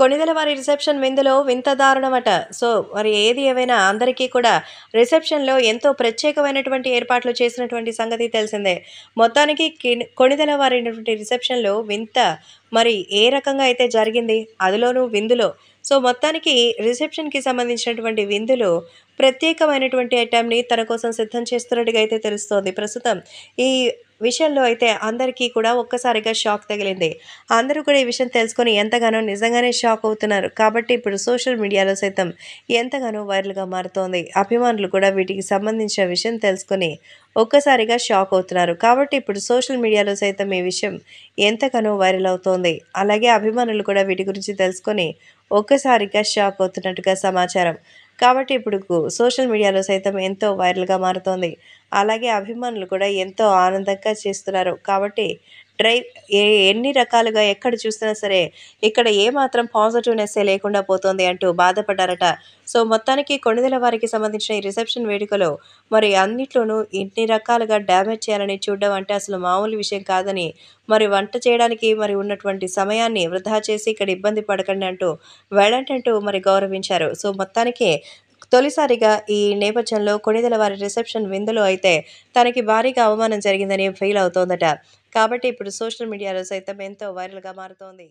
కొణిదల వారి రిసెప్షన్ విందులో వింత దారుణమట సో మరి ఏది ఏమైనా అందరికీ కూడా రిసెప్షన్లో ఎంతో ప్రత్యేకమైనటువంటి ఏర్పాట్లు చేసినటువంటి సంగతి తెలిసిందే మొత్తానికి కొణిదల వారి రిసెప్షన్లో వింత మరి ఏ రకంగా అయితే జరిగింది అదిలోనూ విందులో సో మొత్తానికి రిసెప్షన్కి సంబంధించినటువంటి విందులు ప్రత్యేకమైనటువంటి ఐటమ్ని తన కోసం సిద్ధం చేస్తున్నట్టుగా అయితే తెలుస్తోంది ప్రస్తుతం ఈ విషయంలో అయితే అందరికీ కూడా ఒక్కసారిగా షాక్ తగిలింది అందరూ కూడా ఈ విషయం తెలుసుకొని ఎంతగానో నిజంగానే షాక్ అవుతున్నారు కాబట్టి ఇప్పుడు సోషల్ మీడియాలో సైతం ఎంతగానో వైరల్గా మారుతోంది అభిమానులు కూడా వీటికి సంబంధించిన విషయం తెలుసుకొని ఒక్కసారిగా షాక్ అవుతున్నారు కాబట్టి ఇప్పుడు సోషల్ మీడియాలో సైతం ఈ విషయం ఎంతగానో వైరల్ అవుతోంది అలాగే అభిమానులు కూడా వీటి గురించి తెలుసుకొని ఒక్కసారిగా షాక్ అవుతున్నట్టుగా సమాచారం కాబట్టి ఇప్పుడు సోషల్ మీడియాలో సైతం ఎంతో వైరల్గా మారుతోంది అలాగే అభిమానులు కూడా ఎంతో ఆనందంగా చేస్తున్నారు కాబట్టి డ్రైవ్ ఏ ఎన్ని రకాలుగా ఎక్కడ చూసినా సరే ఇక్కడ ఏమాత్రం పాజిటివ్నెస్సే లేకుండా పోతుంది అంటూ బాధపడ్డారట సో మొత్తానికి కొణిదెల వారికి సంబంధించిన ఈ రిసెప్షన్ వేడుకలో మరి అన్నిట్లోనూ ఇన్ని రకాలుగా డ్యామేజ్ చేయాలని చూడడం అంటే అసలు మామూలు విషయం కాదని మరి వంట చేయడానికి మరి ఉన్నటువంటి సమయాన్ని వృధా చేసి ఇక్కడ ఇబ్బంది పడకండి అంటూ వెళ్ళంటంటూ మరి గౌరవించారు సో మొత్తానికి తొలిసారిగా ఈ నేపథ్యంలో కొణిదెల వారి రిసెప్షన్ విందులో అయితే తనకి భారీగా అవమానం జరిగిందని ఫీల్ అవుతోందట కాబట్టి ఇప్పుడు సోషల్ మీడియాలో సైతం ఎంతో వైరల్గా మారుతోంది